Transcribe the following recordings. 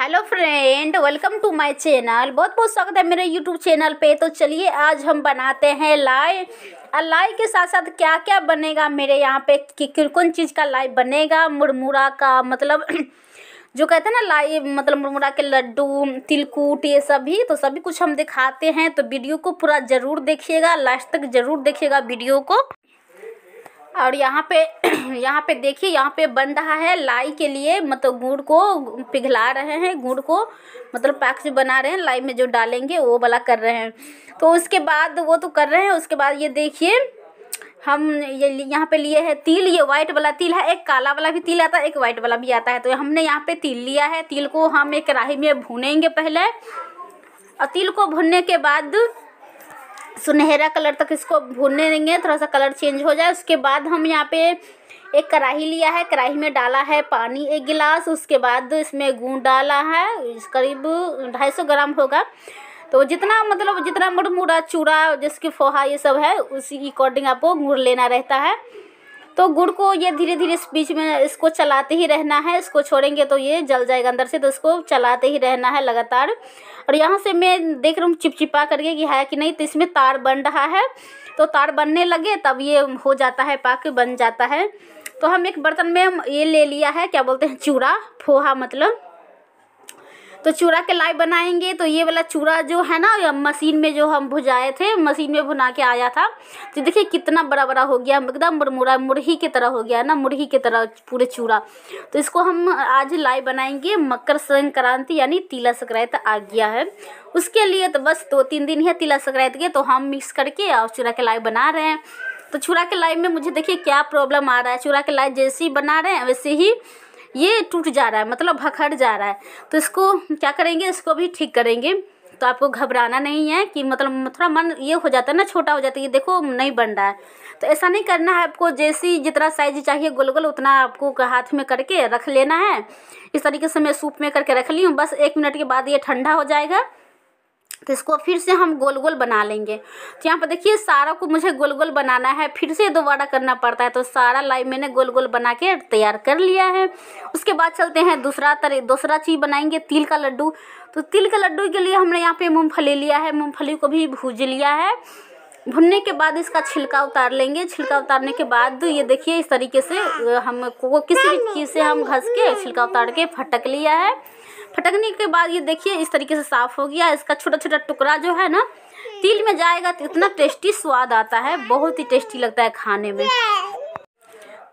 hello friend welcome to my channel बहुत बहुत स्वागत है मेरे यूट्यूब चैनल पे तो चलिए आज हम बनाते हैं लाइव लाई के साथ साथ क्या क्या बनेगा मेरे यहाँ पे कि कौन चीज़ का लाई बनेगा मुरमुरा का मतलब जो कहते हैं ना लाई मतलब मुरमुरा के लड्डू तिलकुट ये सभी तो सभी कुछ हम दिखाते हैं तो वीडियो को पूरा ज़रूर देखिएगा लास्ट तक ज़रूर देखिएगा वीडियो को और यहाँ पे यहाँ पे देखिए यहाँ पे बन रहा है लाई के लिए मतलब गुड़ को पिघला रहे हैं गुड़ को मतलब पैक्स जो बना रहे हैं लाई में जो डालेंगे वो वाला कर रहे हैं तो उसके बाद वो तो कर रहे हैं उसके बाद ये देखिए हम ये यहाँ पे लिए है तिल ये वाइट वाला तिल है एक काला वाला भी तिल आता है एक वाइट वाला भी आता है तो हमने यहाँ पे तिल लिया है तिल को हम एक कढ़ाही में भुनेंगे पहले और तिल को भुनने के बाद सुनहरा कलर तक इसको भूनने देंगे थोड़ा सा कलर चेंज हो जाए उसके बाद हम यहाँ पे एक कढ़ाई लिया है कढ़ाई में डाला है पानी एक गिलास उसके बाद इसमें गूँ डाला है करीब ढाई सौ ग्राम होगा तो जितना मतलब जितना मुड़ मुड़ा चूड़ा जिसकी फोहा ये सब है उसी अकॉर्डिंग आपको गुड़ लेना रहता है तो गुड़ को ये धीरे धीरे इस बीच में इसको चलाते ही रहना है इसको छोड़ेंगे तो ये जल जाएगा अंदर से तो इसको चलाते ही रहना है लगातार और यहाँ से मैं देख रहा हूँ चिपचिपा करके कि है कि नहीं तो इसमें तार बन रहा है तो तार बनने लगे तब ये हो जाता है पाक बन जाता है तो हम एक बर्तन में ये ले लिया है क्या बोलते हैं चूड़ा फोहा मतलब तो चूड़ा के लाइव बनाएंगे तो ये वाला चूड़ा जो है ना मशीन में जो हम भुजाए थे मशीन में भुना के आया था तो देखिए कितना बड़ा बड़ा हो गया एकदम मुरमुरा मुरही की तरह हो गया ना मुरही की तरह पूरे चूड़ा तो इसको हम आज लाइव बनाएंगे मकर संक्रांति यानी तिला संक्रांत आ गया है उसके लिए तो बस दो तीन दिन है तिला संक्रांत के तो हम मिक्स करके और चूड़ा के लाइव बना रहे हैं तो चूड़ा के लाइव में मुझे देखिए क्या प्रॉब्लम आ रहा है चूड़ा के लाइव जैसे ही बना रहे हैं वैसे ही ये टूट जा रहा है मतलब भखड़ जा रहा है तो इसको क्या करेंगे इसको भी ठीक करेंगे तो आपको घबराना नहीं है कि मतलब थोड़ा मन ये हो जाता है ना छोटा हो जाता है ये देखो नहीं बन रहा है तो ऐसा नहीं करना है आपको जैसी जितना साइज चाहिए गोल गोल उतना आपको हाथ में करके रख लेना है इस तरीके से मैं सूप में करके रख ली हूँ बस एक मिनट के बाद ये ठंडा हो जाएगा तो इसको फिर से हम गोल गोल बना लेंगे तो यहाँ पर देखिए सारा को मुझे गोल गोल बनाना है फिर से दोबारा करना पड़ता है तो सारा लाइव मैंने गोल गोल बना के तैयार कर लिया है उसके बाद चलते हैं दूसरा तरह दूसरा चीज़ बनाएंगे तिल का लड्डू तो तिल का लड्डू के लिए हमने यहाँ पे मूँगफली लिया है मूँगफली को भी भूज लिया है भुनने के बाद इसका छिलका उतार लेंगे छिलका उतारने के बाद ये देखिए इस तरीके से हम को किसी भी चीज़ से हम घस के छिलका उतार के फटक लिया है फटकने के बाद ये देखिए इस तरीके से साफ हो गया इसका छोटा छोटा टुकड़ा जो है ना तिल में जाएगा तो इतना टेस्टी स्वाद आता है बहुत ही टेस्टी लगता है खाने में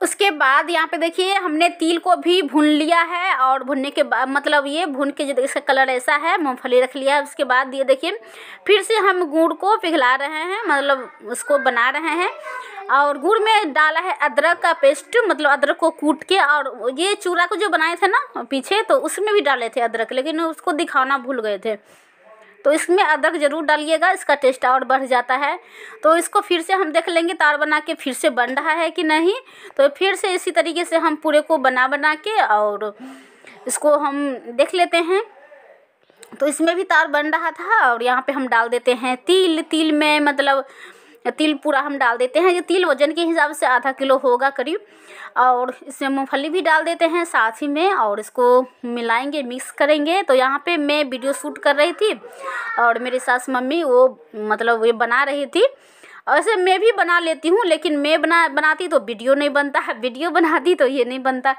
उसके बाद यहाँ पे देखिए हमने तिल को भी भून लिया है और भुनने के बाद मतलब ये भून के जो इसका कलर ऐसा है मूँगफली रख लिया है उसके बाद ये देखिए फिर से हम गुड़ को पिघला रहे हैं मतलब उसको बना रहे हैं और गुड़ में डाला है अदरक का पेस्ट मतलब अदरक को कूट के और ये चूरा को जो बनाए थे ना पीछे तो उसमें भी डाले थे अदरक लेकिन उसको दिखाना भूल गए थे तो इसमें अदरक ज़रूर डालिएगा इसका टेस्ट और बढ़ जाता है तो इसको फिर से हम देख लेंगे तार बना के फिर से बन रहा है कि नहीं तो फिर से इसी तरीके से हम पूरे को बना बना के और इसको हम देख लेते हैं तो इसमें भी तार बन रहा था और यहाँ पे हम डाल देते हैं तिल तिल में मतलब तिल पूरा हम डाल देते हैं ये तिल वजन के हिसाब से आधा किलो होगा करीब और इसमें मूँगफली भी डाल देते हैं साथ ही में और इसको मिलाएंगे मिक्स करेंगे तो यहाँ पे मैं वीडियो शूट कर रही थी और मेरी सास मम्मी वो मतलब ये बना रही थी ऐसे मैं भी बना लेती हूँ लेकिन मैं बना बनाती तो वीडियो नहीं बनता है वीडियो बनाती तो ये नहीं बनता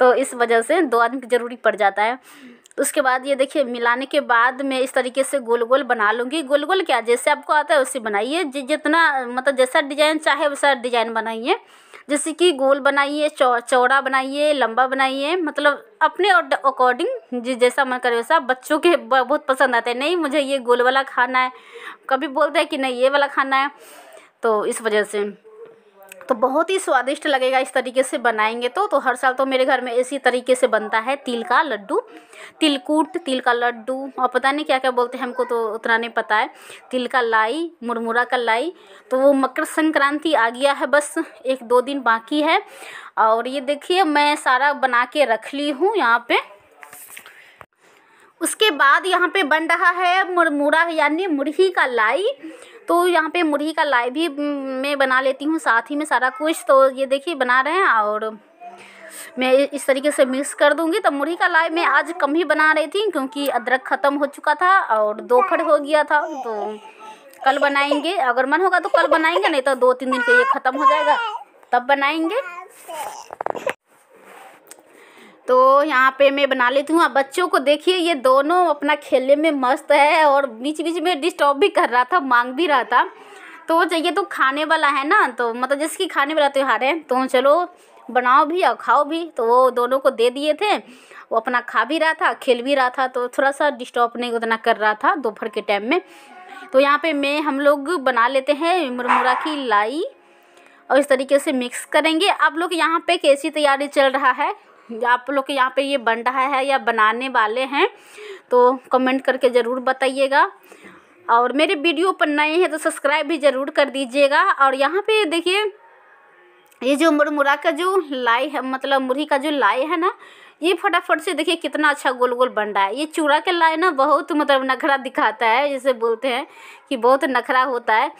तो इस वजह से दो आदमी की ज़रूरी पड़ जाता है उसके बाद ये देखिए मिलाने के बाद मैं इस तरीके से गोल गोल बना लूँगी गोल गोल क्या जैसे आपको आता है उसे बनाइए जितना मतलब जैसा डिजाइन चाहे वैसा डिजाइन बनाइए जैसे कि गोल बनाइए चौ चौड़ा बनाइए लंबा बनाइए मतलब अपने अकॉर्डिंग जिस जैसा मन करे वैसा बच्चों के बहुत पसंद आते हैं नहीं मुझे ये गोल वाला खाना है कभी बोलते हैं कि नहीं ये वाला खाना है तो इस वजह से तो बहुत ही स्वादिष्ट लगेगा इस तरीके से बनाएंगे तो तो हर साल तो मेरे घर में इसी तरीके से बनता है तिल का लड्डू तिलकुट तिल का लड्डू और पता नहीं क्या क्या बोलते हैं हमको तो उतना नहीं पता है तिल का लाई मुरमुरा का लाई तो वो मकर संक्रांति आ गया है बस एक दो दिन बाकी है और ये देखिए मैं सारा बना के रख ली हूँ यहाँ पर उसके बाद यहाँ पे बन रहा है मुरमुरा यानी मुरही का लाई तो यहाँ पे मुरही का लाई भी मैं बना लेती हूँ साथ ही में सारा कुछ तो ये देखिए बना रहे हैं और मैं इस तरीके से मिक्स कर दूंगी तब तो मुरही का लाई मैं आज कम ही बना रही थी क्योंकि अदरक ख़त्म हो चुका था और दोपहर हो गया था तो कल बनाएंगे अगर मन होगा तो कल बनाएंगे नहीं तो दो तीन दिन के ये ख़त्म हो जाएगा तब बनाएंगे तो यहाँ पे मैं बना लेती हूँ आप बच्चों को देखिए ये दोनों अपना खेलने में मस्त है और बीच बीच में डिस्टर्ब भी कर रहा था मांग भी रहा था तो चाहिए तो खाने वाला है ना तो मतलब जिसकी खाने वाला त्यौहार है तो चलो बनाओ भी और खाओ भी तो वो दोनों को दे दिए थे वो अपना खा भी रहा था खेल भी रहा था तो थोड़ा सा डिस्टर्ब नहीं उतना कर रहा था दोपहर के टाइम में तो यहाँ पे मैं हम लोग बना लेते हैं मुरमुरा की लाई और इस तरीके से मिक्स करेंगे आप लोग यहाँ पे कैसी तैयारी चल रहा है आप लोग के यहाँ पे ये बन रहा है या बनाने वाले हैं तो कमेंट करके ज़रूर बताइएगा और मेरे वीडियो पर नए हैं तो सब्सक्राइब भी ज़रूर कर दीजिएगा और यहाँ पे देखिए ये जो मुरमुरा का जो लाई है मतलब मुरही का जो लाई है ना ये फटाफट से देखिए कितना अच्छा गोल गोल बन रहा है ये चूड़ा के लाई ना बहुत मतलब नखरा दिखाता है जैसे बोलते हैं कि बहुत नखरा होता है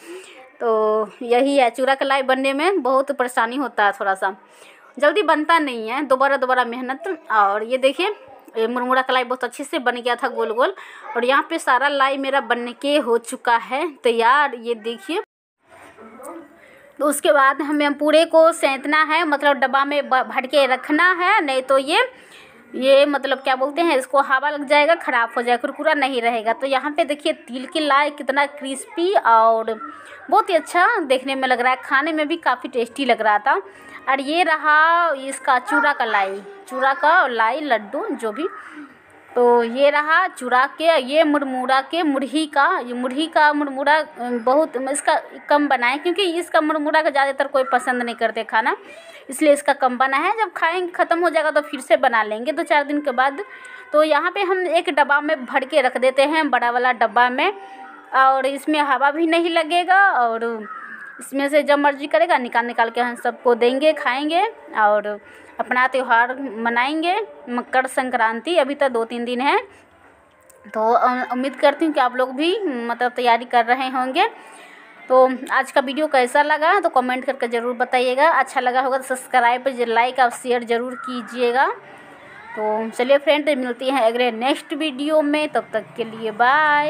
तो यही है चूड़ा का लाई बनने में बहुत परेशानी होता है थोड़ा सा जल्दी बनता नहीं है दोबारा दोबारा मेहनत और ये देखिए ये मुरमुरा कलाई बहुत अच्छे से बन गया था गोल गोल और यहाँ पे सारा लाई मेरा बन के हो चुका है तैयार ये देखिए तो उसके बाद हमें पूरे को सेंतना है मतलब डब्बा में भर के रखना है नहीं तो ये ये मतलब क्या बोलते हैं इसको हवा लग जाएगा ख़राब हो जाएगा कुरकुरा नहीं रहेगा तो यहाँ पे देखिए तिल की लाए कितना क्रिस्पी और बहुत ही अच्छा देखने में लग रहा है खाने में भी काफ़ी टेस्टी लग रहा था और ये रहा इसका चूड़ा का लाई चूड़ा का लाई लड्डू जो भी तो ये रहा चुरा के ये मुरमुरा के मुरही का ये मुरही का मुरमुरा बहुत इसका कम बनाए क्योंकि इसका मुरमुरा का ज़्यादातर कोई पसंद नहीं करते खाना इसलिए इसका कम बना है जब खाएंगे ख़त्म हो जाएगा तो फिर से बना लेंगे दो चार दिन के बाद तो यहाँ पे हम एक डब्बा में भर के रख देते हैं बड़ा वाला डब्बा में और इसमें हवा भी नहीं लगेगा और इसमें से जब मर्ज़ी करेगा निकाल निकाल के हम सबको देंगे खाएंगे और अपना त्यौहार मनाएंगे मकर संक्रांति अभी तक दो तीन दिन है तो उम्मीद करती हूँ कि आप लोग भी मतलब तैयारी कर रहे होंगे तो आज का वीडियो कैसा लगा तो कमेंट करके ज़रूर बताइएगा अच्छा लगा होगा तो सब्सक्राइब लाइक और शेयर ज़रूर कीजिएगा तो चलिए फ्रेंड मिलती हैं अगले नेक्स्ट वीडियो में तब तक के लिए बाय